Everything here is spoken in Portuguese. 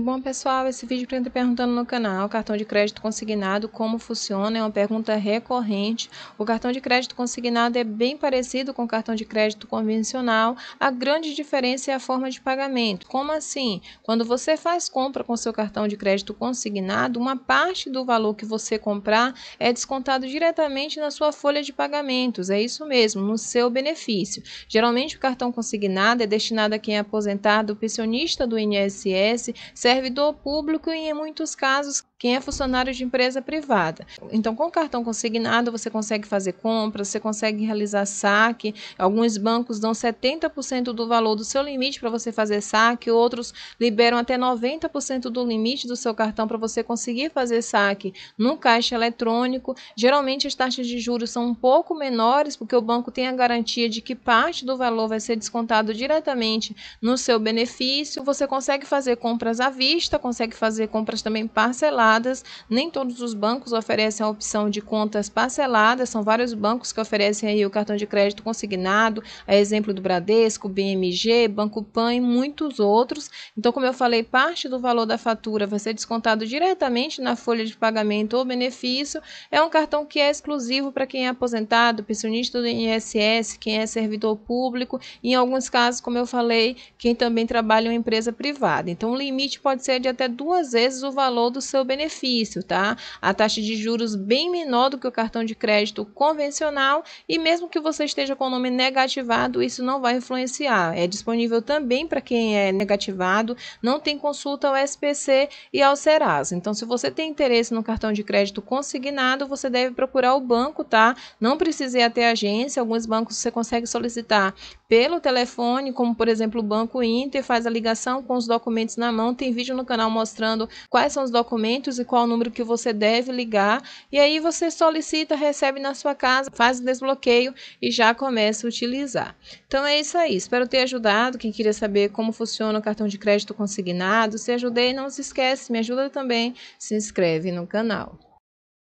Bom, pessoal, esse vídeo para perguntando no canal, cartão de crédito consignado, como funciona, é uma pergunta recorrente. O cartão de crédito consignado é bem parecido com o cartão de crédito convencional. A grande diferença é a forma de pagamento. Como assim? Quando você faz compra com seu cartão de crédito consignado, uma parte do valor que você comprar é descontado diretamente na sua folha de pagamentos. É isso mesmo, no seu benefício. Geralmente o cartão consignado é destinado a quem é aposentado, pensionista do INSS, servidor público e, em muitos casos, quem é funcionário de empresa privada. Então, com o cartão consignado, você consegue fazer compras, você consegue realizar saque. Alguns bancos dão 70% do valor do seu limite para você fazer saque, outros liberam até 90% do limite do seu cartão para você conseguir fazer saque no caixa eletrônico. Geralmente, as taxas de juros são um pouco menores, porque o banco tem a garantia de que parte do valor vai ser descontado diretamente no seu benefício. Você consegue fazer compras à vista, consegue fazer compras também parceladas. Nem todos os bancos oferecem a opção de contas parceladas, são vários bancos que oferecem aí o cartão de crédito consignado, a exemplo do Bradesco, BMG, Banco Pan e muitos outros. Então, como eu falei, parte do valor da fatura vai ser descontado diretamente na folha de pagamento ou benefício. É um cartão que é exclusivo para quem é aposentado, pensionista do INSS, quem é servidor público, e em alguns casos, como eu falei, quem também trabalha em uma empresa privada. Então, o limite limite pode ser de até duas vezes o valor do seu benefício, tá? A taxa de juros bem menor do que o cartão de crédito convencional e mesmo que você esteja com o nome negativado, isso não vai influenciar. É disponível também para quem é negativado, não tem consulta ao SPC e ao Serasa. Então, se você tem interesse no cartão de crédito consignado, você deve procurar o banco, tá? Não precisa ir até a agência, alguns bancos você consegue solicitar pelo telefone, como por exemplo o Banco Inter, faz a ligação com os documentos na mão, tem vídeo no canal mostrando quais são os documentos e qual o número que você deve ligar. E aí você solicita, recebe na sua casa, faz o desbloqueio e já começa a utilizar. Então é isso aí. Espero ter ajudado. Quem queria saber como funciona o cartão de crédito consignado, se ajudei, não se esquece, me ajuda também. Se inscreve no canal.